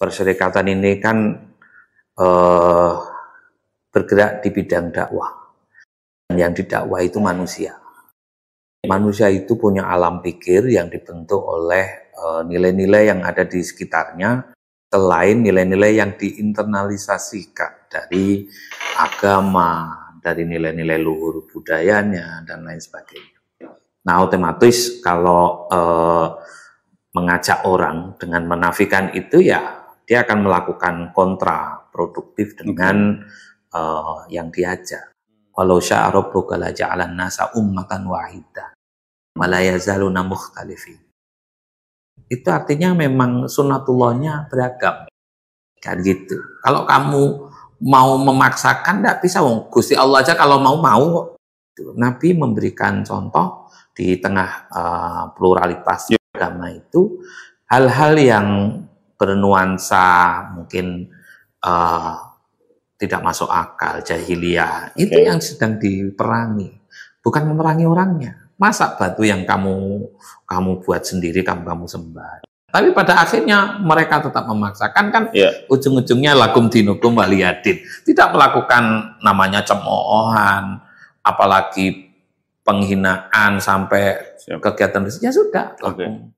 perserikatan ini kan eh, bergerak di bidang dakwah. Dan yang didakwa itu manusia. Manusia itu punya alam pikir yang dibentuk oleh eh, nilai-nilai eh, yang ada di sekitarnya, selain nilai-nilai yang diinternalisasikan dari agama, dari nilai-nilai luhur budayanya, dan lain sebagainya. Nah, otomatis kalau eh, mengajak orang dengan menafikan itu ya dia akan melakukan kontra produktif dengan uh, yang diajak. Walau sya'arobu rabbuka la ja'alan nasa ummatan wahidah malayazaluna mukhtalifin. Itu artinya memang sunatullahnya beragam. Kan gitu. Kalau kamu mau memaksakan tidak bisa wong. Gusti Allah aja kalau mau mau. Gitu. Nabi memberikan contoh di tengah uh, pluralitas ya. agama itu hal-hal yang bernuansa mungkin uh, tidak masuk akal, jahiliyah. Okay. Itu yang sedang diperangi, bukan memerangi orangnya. Masa batu yang kamu kamu buat sendiri kamu kamu sembah. Tapi pada akhirnya mereka tetap memaksakan kan yeah. ujung-ujungnya lakum dinukum waliyadin. Tidak melakukan namanya cemoohan, apalagi penghinaan sampai Siap. kegiatan ya sudah. Okay.